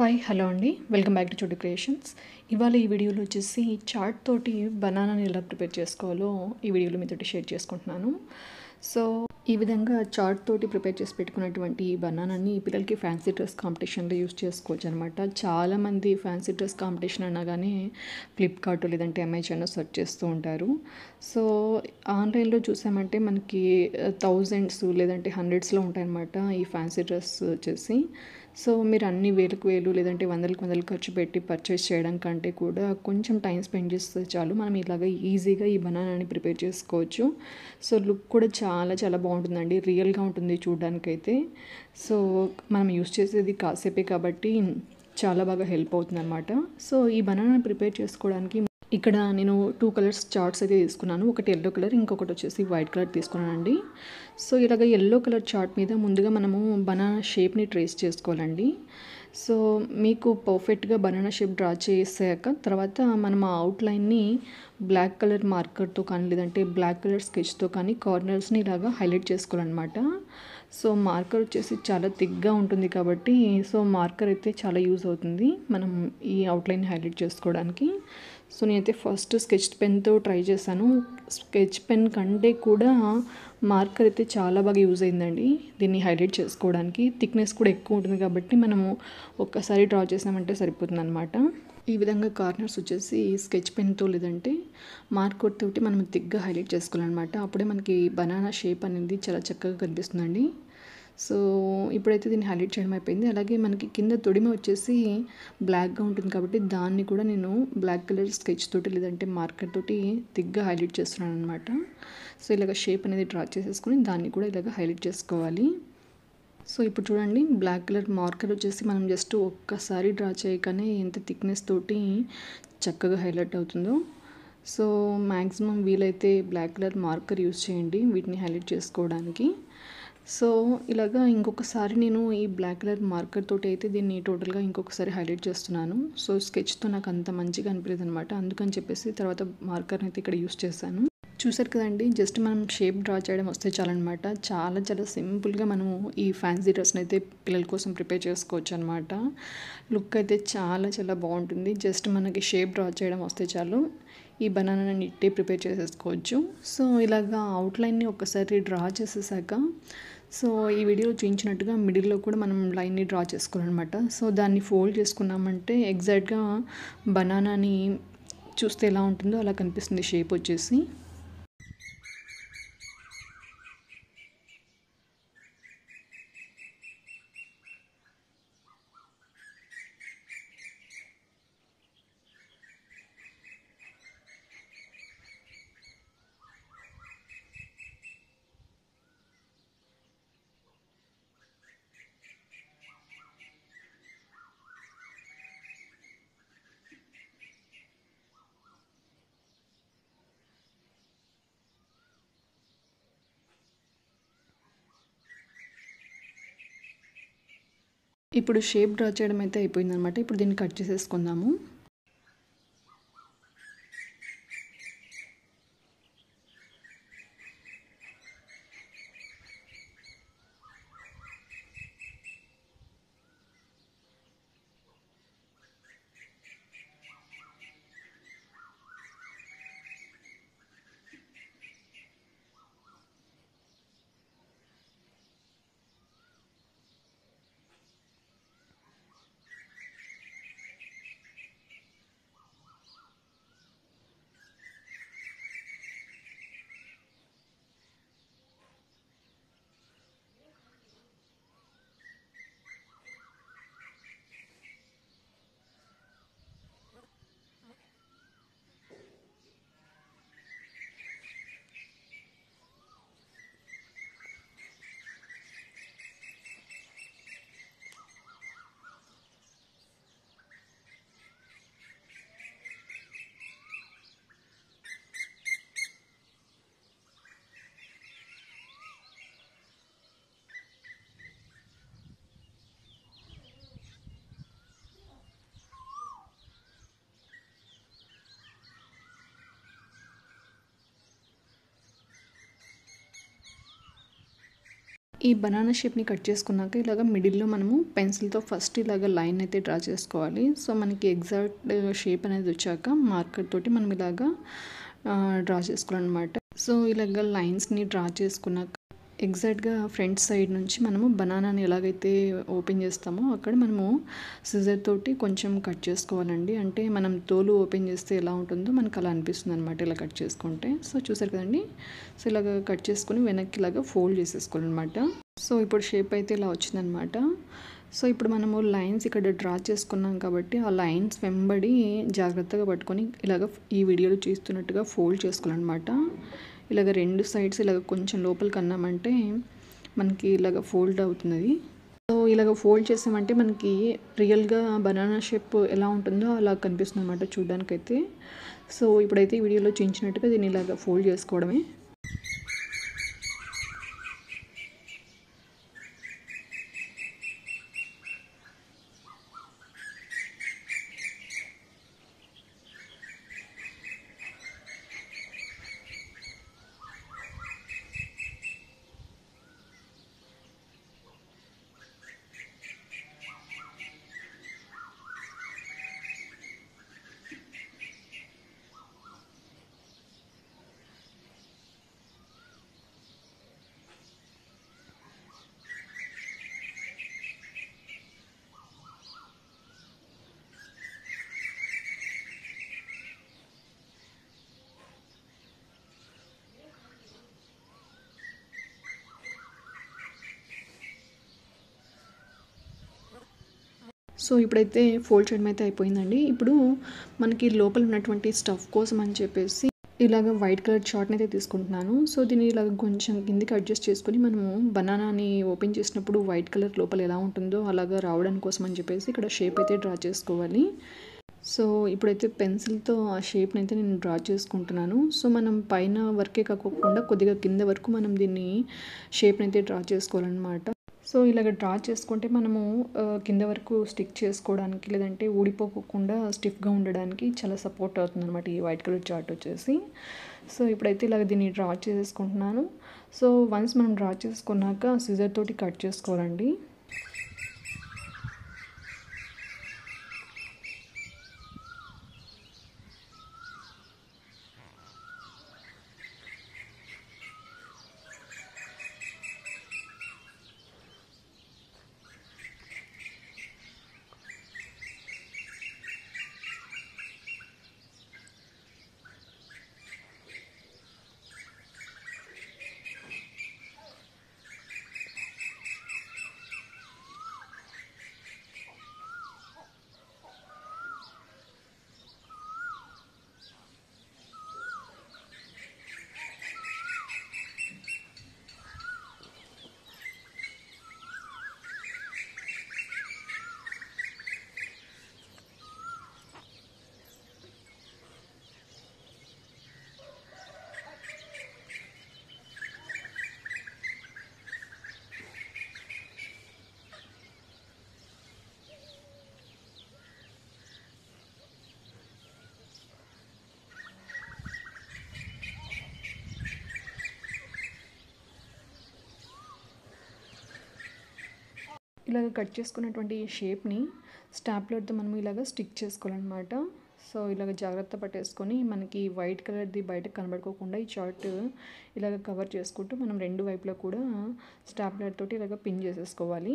hi hello అండి welcome back to చూడు creations ఇవాళ ఈ వీడియోలో వచ్చేసి చాట్ తోటి బనానాని ఎలా ప్రిపేర్ చేసుకోవాలో ఈ వీడియోలో మీతోటి షేర్ చేసుకుంటున్నాను సో ఈ విధంగా చార్ట్ తోటి ప్రిపేర్ చేసి పెట్టుకున్నటువంటి ఈ బనానాని పిల్లలకి ఫ్యాన్సీ డ్రెస్ కాంపిటీషన్లో యూస్ చేసుకోవచ్చు అనమాట చాలామంది ఫ్యాన్సీ డ్రెస్ కాంపిటీషన్ అనగానే ఫ్లిప్కార్ట్ లేదంటే అమెజాన్లో సెర్చ్ చేస్తూ ఉంటారు సో ఆన్లైన్లో చూసామంటే మనకి థౌజండ్స్ లేదంటే హండ్రెడ్స్లో ఉంటాయన్నమాట ఈ ఫ్యాన్సీ డ్రెస్ వచ్చేసి సో మీరు అన్ని వేలకు వేలు లేదంటే వందలకు వందలు ఖర్చు పెట్టి పర్చేస్ చేయడం కంటే కూడా కొంచెం టైం స్పెండ్ చేస్తే చాలు మనం ఇలాగ ఈజీగా ఈ బనానాని ప్రిపేర్ చేసుకోవచ్చు సో లుక్ కూడా చాలా చాలా బాగుంటుంది ఉంటుందండి రియల్గా ఉంటుంది చూడడానికైతే సో మనం యూస్ చేసేది కాసేపే కాబట్టి చాలా బాగా హెల్ప్ అవుతుంది అనమాట సో ఈ బనానా ప్రిపేర్ చేసుకోవడానికి ఇక్కడ నేను టూ కలర్స్ చార్ట్స్ అయితే తీసుకున్నాను ఒకటి ఎల్లో కలర్ ఇంకొకటి వచ్చేసి వైట్ కలర్ తీసుకున్నానండి సో ఇలాగ ఎల్లో కలర్ చార్ట్ మీద ముందుగా మనము బనానా షేప్ని ట్రేస్ చేసుకోవాలండి సో మీకు పర్ఫెక్ట్గా బనానా షేప్ డ్రా చేసాక తర్వాత మనం ఆ అవుట్లైన్ని బ్లాక్ కలర్ మార్కర్తో కానీ లేదంటే బ్లాక్ కలర్ స్కెచ్తో కానీ కార్నర్స్ని ఇలాగా హైలైట్ చేసుకోవాలన్నమాట సో మార్కర్ వచ్చేసి చాలా థిక్గా ఉంటుంది కాబట్టి సో మార్కర్ అయితే చాలా యూజ్ అవుతుంది మనం ఈ అవుట్లైన్ హైలైట్ చేసుకోవడానికి సో నేనైతే ఫస్ట్ స్కెచ్ పెన్తో ట్రై చేశాను స్కెచ్ పెన్ కంటే కూడా మార్కర్ అయితే చాలా బాగా యూజ్ అయిందండి దీన్ని హైలైట్ చేసుకోవడానికి థిక్నెస్ కూడా ఎక్కువ ఉంటుంది కాబట్టి మనము ఒక్కసారి డ్రా చేసామంటే సరిపోతుంది అనమాట ఈ విధంగా కార్నర్స్ వచ్చేసి స్కెచ్ పెన్తో లేదంటే మార్కర్ తోటి మనం థిక్గా హైలైట్ చేసుకోవాలన్నమాట అప్పుడే మనకి బనానా షేప్ అనేది చాలా చక్కగా కనిపిస్తుందండి సో ఇప్పుడైతే దీన్ని హైలైట్ చేయడం అయిపోయింది అలాగే మనకి కింద తొడిమ వచ్చేసి బ్లాక్గా ఉంటుంది కాబట్టి దాన్ని కూడా నేను బ్లాక్ కలర్ స్కెచ్ తోటి లేదంటే మార్కర్ తోటి తిగ్గా హైలైట్ చేస్తున్నాను అనమాట సో ఇలాగ షేప్ అనేది డ్రా చేసేసుకొని దాన్ని కూడా ఇలాగ హైలైట్ చేసుకోవాలి సో ఇప్పుడు చూడండి బ్లాక్ కలర్ మార్కర్ వచ్చేసి మనం జస్ట్ ఒక్కసారి డ్రా చేయగానే ఎంత థిక్నెస్ తోటి చక్కగా హైలైట్ అవుతుందో సో మ్యాక్సిమం వీలైతే బ్లాక్ కలర్ మార్కర్ యూస్ చేయండి వీటిని హైలైట్ చేసుకోవడానికి సో ఇలాగా ఇంకొకసారి నేను ఈ బ్లాక్ కలర్ మార్కర్ తోటి అయితే దీన్ని టోటల్గా ఇంకొకసారి హైలైట్ చేస్తున్నాను సో స్కెచ్తో నాకు అంత మంచిగా అనిపించదు అనమాట అందుకని చెప్పేసి తర్వాత మార్కర్ని అయితే ఇక్కడ యూస్ చేశాను చూసారు కదండి జస్ట్ మనం షేప్ డ్రా చేయడం వస్తే చాలన్నమాట చాలా చాలా సింపుల్గా మనము ఈ ఫ్యాన్సీ డ్రెస్ని అయితే పిల్లల కోసం ప్రిపేర్ చేసుకోవచ్చు అనమాట లుక్ అయితే చాలా చాలా బాగుంటుంది జస్ట్ మనకి షేప్ డ్రా చేయడం వస్తే చాలు ఈ బనానా నిట్టే ప్రిపేర్ చేసేసుకోవచ్చు సో ఇలాగా అవుట్లైన్ని ఒకసారి డ్రా చేసేసాక సో ఈ వీడియోలో చూపించినట్టుగా మిడిల్లో కూడా మనం లైన్ని డ్రా చేసుకోవాలన్నమాట సో దాన్ని ఫోల్డ్ చేసుకున్నామంటే ఎగ్జాక్ట్గా బనానాని చూస్తే ఎలా ఉంటుందో అలా కనిపిస్తుంది షేప్ వచ్చేసి ఇప్పుడు షేప్ డ్రా చేయడం అయితే అయిపోయిందనమాట ఇప్పుడు దీన్ని కట్ చేసేసుకుందాము ఈ బనానా షేప్ని కట్ చేసుకున్నాక ఇలాగ మిడిల్లో మనము పెన్సిల్తో ఫస్ట్ ఇలాగ లైన్ అయితే డ్రా చేసుకోవాలి సో మనకి ఎగ్జాక్ట్ షేప్ uh, అనేది వచ్చాక మార్కర్ తోటి మనం ఇలాగ డ్రా uh, చేసుకోవాలన్నమాట సో ఇలాగ లైన్స్ని డ్రా చేసుకున్నాక ఎగ్జాక్ట్గా ఫ్రంట్ సైడ్ నుంచి మనము బనానాని ఎలాగైతే ఓపెన్ చేస్తామో అక్కడ మనము సిజర్ తోటి కొంచెం కట్ చేసుకోవాలండి అంటే మనం తోలు ఓపెన్ చేస్తే ఎలా ఉంటుందో మనకు అలా అనిపిస్తుంది అనమాట ఇలా కట్ చేసుకుంటే సో చూసారు కదండి సో ఇలాగ కట్ చేసుకుని వెనక్కి ఇలాగ ఫోల్డ్ చేసేసుకోవాలన్నమాట సో ఇప్పుడు షేప్ అయితే ఇలా వచ్చిందనమాట సో ఇప్పుడు మనము లైన్స్ ఇక్కడ డ్రా చేసుకున్నాం కాబట్టి ఆ లైన్స్ వెంబడి జాగ్రత్తగా పట్టుకొని ఇలాగ ఈ వీడియోలో చూస్తున్నట్టుగా ఫోల్డ్ చేసుకోవాలన్నమాట ఇలాగ రెండు సైడ్స్ ఇలాగ కొంచెం లోపలికి అన్నామంటే మనకి ఇలాగ ఫోల్డ్ అవుతున్నది సో ఇలాగ ఫోల్డ్ చేసామంటే మనకి రియల్గా బనానా షేప్ ఎలా ఉంటుందో అలా కనిపిస్తుంది అనమాట చూడడానికైతే సో ఇప్పుడైతే ఈ వీడియోలో చూపించినట్టుగా దీన్ని ఇలాగ ఫోల్డ్ చేసుకోవడమే సో ఇప్పుడైతే ఫోల్డ్ చేయడం అయితే అయిపోయిందండి ఇప్పుడు మనకి లోపల ఉన్నటువంటి స్టఫ్ కోసం అని చెప్పేసి ఇలాగ వైట్ కలర్ షార్ట్ని అయితే తీసుకుంటున్నాను సో దీన్ని ఇలాగ కొంచెం కిందికి అడ్జస్ట్ చేసుకొని మనము బనానాని ఓపెన్ చేసినప్పుడు వైట్ కలర్ లోపల ఎలా ఉంటుందో అలాగ రావడానికి కోసం అని చెప్పేసి ఇక్కడ షేప్ అయితే డ్రా చేసుకోవాలి సో ఇప్పుడైతే పెన్సిల్తో ఆ షేప్ని అయితే నేను డ్రా చేసుకుంటున్నాను సో మనం పైన వర్కే కాకుండా కొద్దిగా కింద వరకు మనం దీన్ని షేప్ని అయితే డ్రా చేసుకోవాలన్నమాట సో ఇలాగ డ్రా చేసుకుంటే మనము కింద వరకు స్టిక్ చేసుకోవడానికి లేదంటే ఊడిపోకుండా స్టిఫ్గా ఉండడానికి చాలా సపోర్ట్ అవుతుంది అనమాట ఈ వైట్ కలర్ చార్ట్ వచ్చేసి సో ఇప్పుడైతే ఇలాగ దీన్ని డ్రా చేసుకుంటున్నాను సో వన్స్ మనం డ్రా చేసుకున్నాక సిజర్ తోటి కట్ చేసుకోవాలండి ఇలాగ కట్ చేసుకున్నటువంటి ఈ షేప్ని స్టాప్లర్తో మనం ఇలాగ స్టిక్ చేసుకోవాలన్నమాట సో ఇలాగ జాగ్రత్త పట్టేసుకొని మనకి వైట్ కలర్ది బయట కనబడుకోకుండా ఈ చార్ట్ ఇలాగ కవర్ చేసుకుంటూ మనం రెండు వైపులో కూడా స్టాప్లర్ తోటి ఇలాగ పిన్ చేసేసుకోవాలి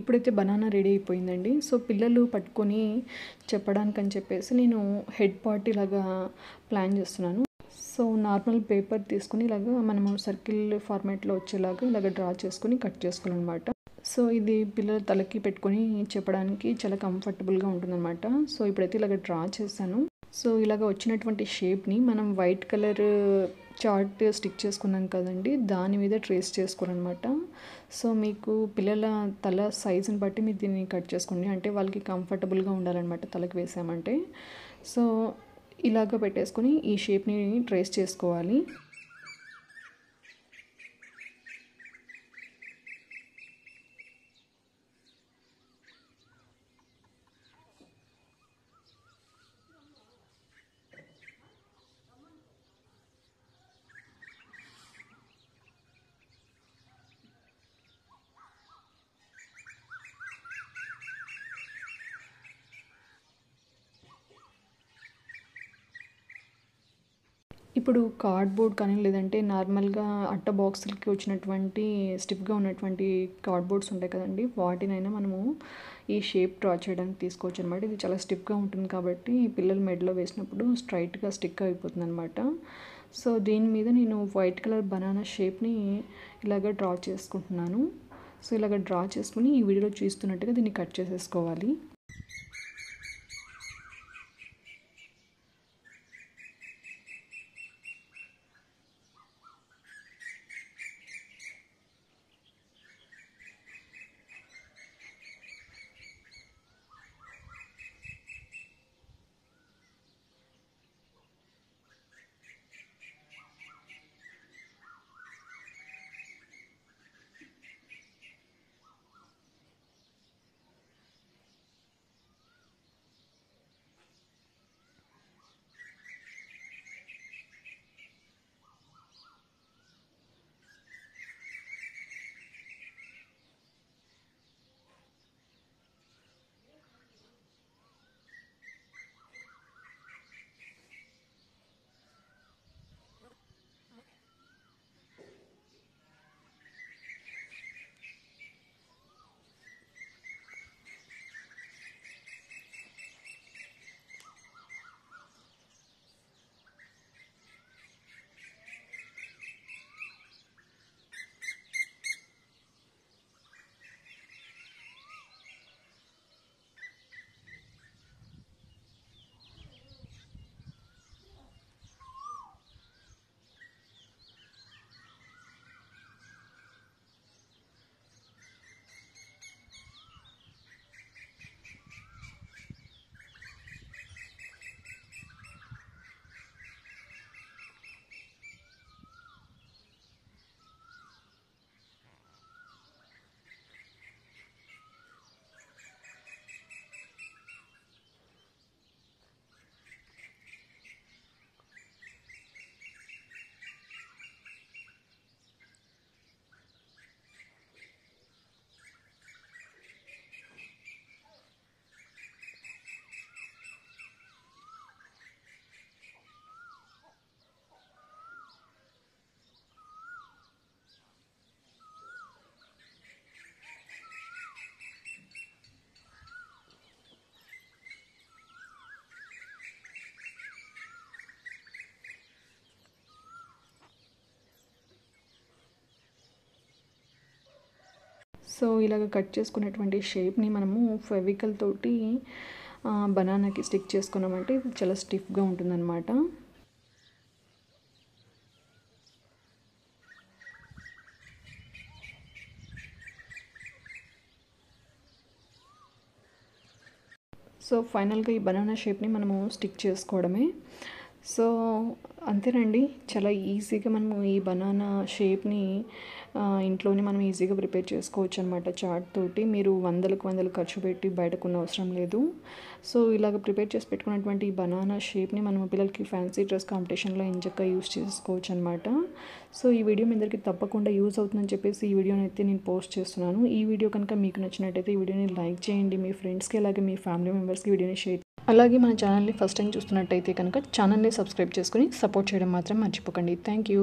ఇప్పుడైతే బనానా రెడీ అయిపోయిందండి సో పిల్లలు పట్టుకొని చెప్పడానికి అని చెప్పేసి నేను హెడ్ పార్టీ లాగా ప్లాన్ చేస్తున్నాను సో నార్మల్ పేపర్ తీసుకుని ఇలాగ మనము సర్కిల్ ఫార్మాట్లో వచ్చేలాగా ఇలాగ డ్రా చేసుకుని కట్ చేసుకోవాలన్నమాట సో ఇది పిల్లల తలకి పెట్టుకొని చెప్పడానికి చాలా కంఫర్టబుల్గా ఉంటుందన్నమాట సో ఇప్పుడైతే ఇలాగ డ్రా చేశాను సో ఇలాగ వచ్చినటువంటి షేప్ని మనం వైట్ కలర్ చార్ట్ స్టిక్ చేసుకున్నాం కదండి దాని మీద ట్రేస్ చేసుకోవాలన్నమాట సో మీకు పిల్లల తల సైజుని బట్టి మీరు దీన్ని కట్ చేసుకోండి అంటే వాళ్ళకి కంఫర్టబుల్గా ఉండాలన్నమాట తలకు వేసామంటే సో ఇలాగ పెట్టేసుకొని ఈ షేప్ని ట్రేస్ చేసుకోవాలి ఇప్పుడు కార్డ్బోర్డ్ కానీ లేదంటే నార్మల్గా అట్ట బాక్స్లకి వచ్చినటువంటి స్టిఫ్గా ఉన్నటువంటి కార్డ్బోర్డ్స్ ఉంటాయి కదండి వాటినైనా మనము ఈ షేప్ డ్రా చేయడానికి తీసుకోవచ్చు అనమాట ఇది చాలా స్టిఫ్గా ఉంటుంది కాబట్టి పిల్లలు మెడలో వేసినప్పుడు స్ట్రైట్గా స్టిక్ అయిపోతుంది అనమాట సో దీని మీద నేను వైట్ కలర్ బనానా షేప్ని ఇలాగ డ్రా చేసుకుంటున్నాను సో ఇలాగ డ్రా చేసుకుని ఈ వీడియోలో చూస్తున్నట్టుగా దీన్ని కట్ చేసేసుకోవాలి సో ఇలాగ కట్ చేసుకున్నటువంటి షేప్ని మనము ఫెవికల్ తోటి బనానాకి స్టిక్ చేసుకున్నామంటే ఇది చాలా స్టిఫ్గా ఉంటుందన్నమాట సో ఫైనల్గా ఈ బనానా షేప్ని మనము స్టిక్ చేసుకోవడమే సో అంతేనండి చాలా ఈజీగా మనము ఈ బనానా షేప్ని ఇంట్లోనే మనం ఈజీగా ప్రిపేర్ చేసుకోవచ్చు అనమాట చాట్ తోటి మీరు వందలకు వందలు ఖర్చు పెట్టి బయటకున్న అవసరం లేదు సో ఇలాగ ప్రిపేర్ చేసి పెట్టుకున్నటువంటి ఈ బనానా షేప్ని మనం పిల్లలకి ఫ్యాన్సీ డ్రెస్ కాంపిటీషన్లో ఎంచక్క యూస్ చేసుకోవచ్చు అనమాట సో ఈ వీడియో మీ అందరికీ తప్పకుండా యూజ్ అవుతుందని చెప్పేసి ఈ వీడియోని అయితే నేను పోస్ట్ చేస్తున్నాను ఈ వీడియో కనుక మీకు నచ్చినట్టయితే ఈ వీడియోని లైక్ చేయండి మీ ఫ్రెండ్స్కి అలాగే మీ ఫ్యామిలీ మెంబర్స్కి వీడియోని షేర్ అలాగే మన ఛానల్ని ఫస్ట్ టైం చూస్తున్నట్టయితే కనుక ఛానల్ని సబ్స్క్రైబ్ చేసుకుని సపోర్ట్ సపోర్ట్ చేయడం మాత్రం మర్చిపోకండి థ్యాంక్ యూ